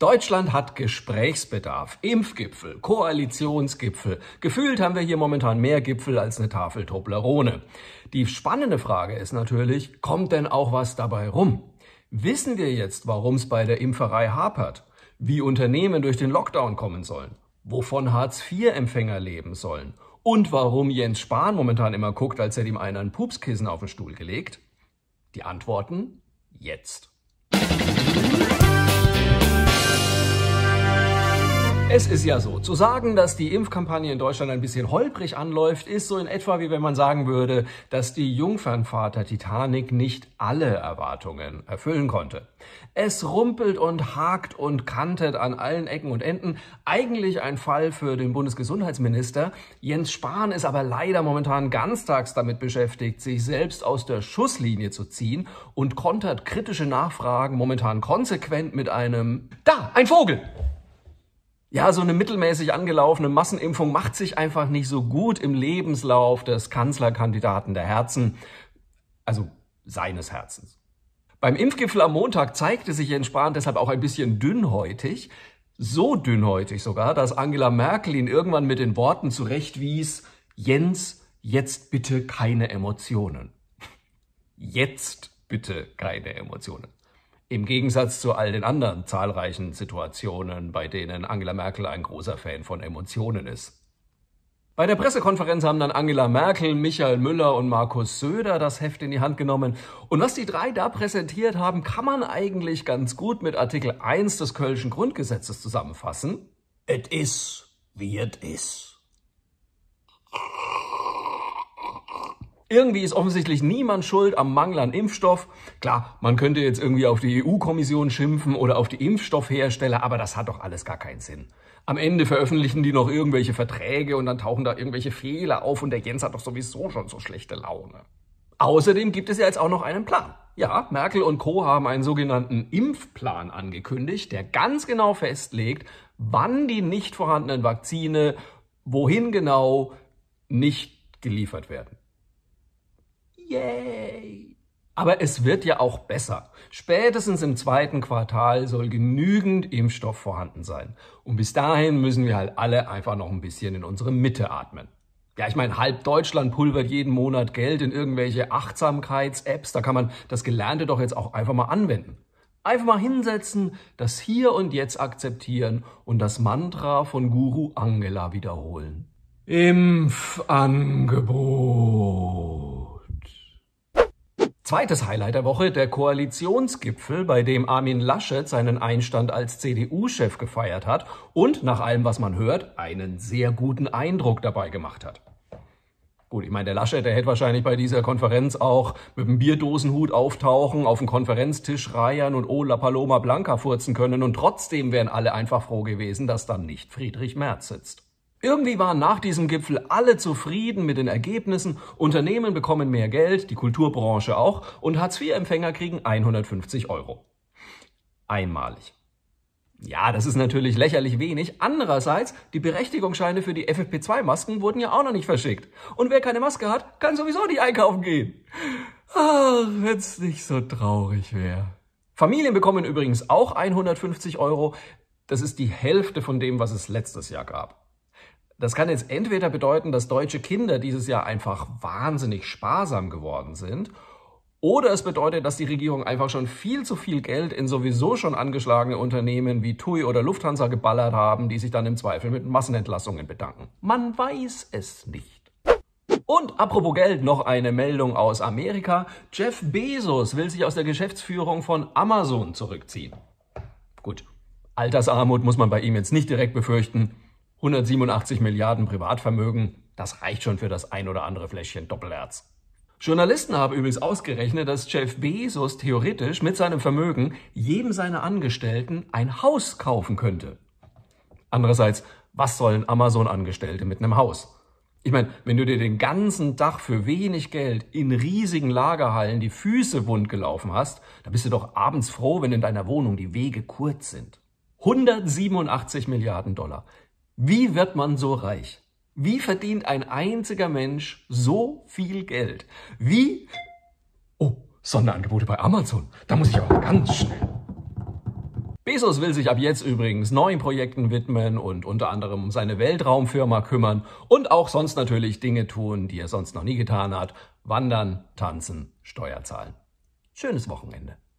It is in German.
Deutschland hat Gesprächsbedarf. Impfgipfel, Koalitionsgipfel. Gefühlt haben wir hier momentan mehr Gipfel als eine Tafel Toblerone. Die spannende Frage ist natürlich, kommt denn auch was dabei rum? Wissen wir jetzt, warum es bei der Impferei hapert? Wie Unternehmen durch den Lockdown kommen sollen? Wovon Hartz-IV-Empfänger leben sollen? Und warum Jens Spahn momentan immer guckt, als hätte ihm einer ein Pupskissen auf den Stuhl gelegt? Die Antworten jetzt. Es ist ja so, zu sagen, dass die Impfkampagne in Deutschland ein bisschen holprig anläuft, ist so in etwa wie wenn man sagen würde, dass die Jungfernvater Titanic nicht alle Erwartungen erfüllen konnte. Es rumpelt und hakt und kantet an allen Ecken und Enden. Eigentlich ein Fall für den Bundesgesundheitsminister. Jens Spahn ist aber leider momentan ganztags damit beschäftigt, sich selbst aus der Schusslinie zu ziehen und kontert kritische Nachfragen momentan konsequent mit einem Da, ein Vogel! ja, so eine mittelmäßig angelaufene Massenimpfung macht sich einfach nicht so gut im Lebenslauf des Kanzlerkandidaten der Herzen, also seines Herzens. Beim Impfgipfel am Montag zeigte sich Jens Spahn deshalb auch ein bisschen dünnhäutig, so dünnhäutig sogar, dass Angela Merkel ihn irgendwann mit den Worten zurechtwies, Jens, jetzt bitte keine Emotionen. Jetzt bitte keine Emotionen. Im Gegensatz zu all den anderen zahlreichen Situationen, bei denen Angela Merkel ein großer Fan von Emotionen ist. Bei der Pressekonferenz haben dann Angela Merkel, Michael Müller und Markus Söder das Heft in die Hand genommen. Und was die drei da präsentiert haben, kann man eigentlich ganz gut mit Artikel 1 des Kölschen Grundgesetzes zusammenfassen. Et is, wie et is. Irgendwie ist offensichtlich niemand schuld am Mangel an Impfstoff. Klar, man könnte jetzt irgendwie auf die EU-Kommission schimpfen oder auf die Impfstoffhersteller, aber das hat doch alles gar keinen Sinn. Am Ende veröffentlichen die noch irgendwelche Verträge und dann tauchen da irgendwelche Fehler auf und der Jens hat doch sowieso schon so schlechte Laune. Außerdem gibt es ja jetzt auch noch einen Plan. Ja, Merkel und Co. haben einen sogenannten Impfplan angekündigt, der ganz genau festlegt, wann die nicht vorhandenen Vakzine wohin genau nicht geliefert werden. Yay! Aber es wird ja auch besser. Spätestens im zweiten Quartal soll genügend Impfstoff vorhanden sein. Und bis dahin müssen wir halt alle einfach noch ein bisschen in unsere Mitte atmen. Ja, ich meine, halb Deutschland pulvert jeden Monat Geld in irgendwelche Achtsamkeits-Apps. Da kann man das Gelernte doch jetzt auch einfach mal anwenden. Einfach mal hinsetzen, das Hier und Jetzt akzeptieren und das Mantra von Guru Angela wiederholen. Impfangebot. Zweites Highlight der Woche, der Koalitionsgipfel, bei dem Armin Laschet seinen Einstand als CDU-Chef gefeiert hat und nach allem, was man hört, einen sehr guten Eindruck dabei gemacht hat. Gut, ich meine, der Laschet, der hätte wahrscheinlich bei dieser Konferenz auch mit einem Bierdosenhut auftauchen, auf den Konferenztisch reiern und Ola Paloma Blanca furzen können und trotzdem wären alle einfach froh gewesen, dass dann nicht Friedrich Merz sitzt. Irgendwie waren nach diesem Gipfel alle zufrieden mit den Ergebnissen, Unternehmen bekommen mehr Geld, die Kulturbranche auch und Hartz-IV-Empfänger kriegen 150 Euro. Einmalig. Ja, das ist natürlich lächerlich wenig. Andererseits, die Berechtigungsscheine für die FFP2-Masken wurden ja auch noch nicht verschickt. Und wer keine Maske hat, kann sowieso nicht einkaufen gehen. Ach, wenn's nicht so traurig wäre. Familien bekommen übrigens auch 150 Euro. Das ist die Hälfte von dem, was es letztes Jahr gab. Das kann jetzt entweder bedeuten, dass deutsche Kinder dieses Jahr einfach wahnsinnig sparsam geworden sind, oder es bedeutet, dass die Regierung einfach schon viel zu viel Geld in sowieso schon angeschlagene Unternehmen wie TUI oder Lufthansa geballert haben, die sich dann im Zweifel mit Massenentlassungen bedanken. Man weiß es nicht. Und apropos Geld, noch eine Meldung aus Amerika. Jeff Bezos will sich aus der Geschäftsführung von Amazon zurückziehen. Gut, Altersarmut muss man bei ihm jetzt nicht direkt befürchten. 187 Milliarden Privatvermögen, das reicht schon für das ein oder andere Fläschchen Doppelherz. Journalisten haben übrigens ausgerechnet, dass Jeff Bezos theoretisch mit seinem Vermögen jedem seiner Angestellten ein Haus kaufen könnte. Andererseits, was sollen Amazon-Angestellte mit einem Haus? Ich meine, wenn du dir den ganzen Tag für wenig Geld in riesigen Lagerhallen die Füße wund gelaufen hast, dann bist du doch abends froh, wenn in deiner Wohnung die Wege kurz sind. 187 Milliarden Dollar. Wie wird man so reich? Wie verdient ein einziger Mensch so viel Geld? Wie? Oh, Sonderangebote bei Amazon. Da muss ich aber ganz schnell. Bezos will sich ab jetzt übrigens neuen Projekten widmen und unter anderem um seine Weltraumfirma kümmern und auch sonst natürlich Dinge tun, die er sonst noch nie getan hat. Wandern, tanzen, Steuer zahlen. Schönes Wochenende.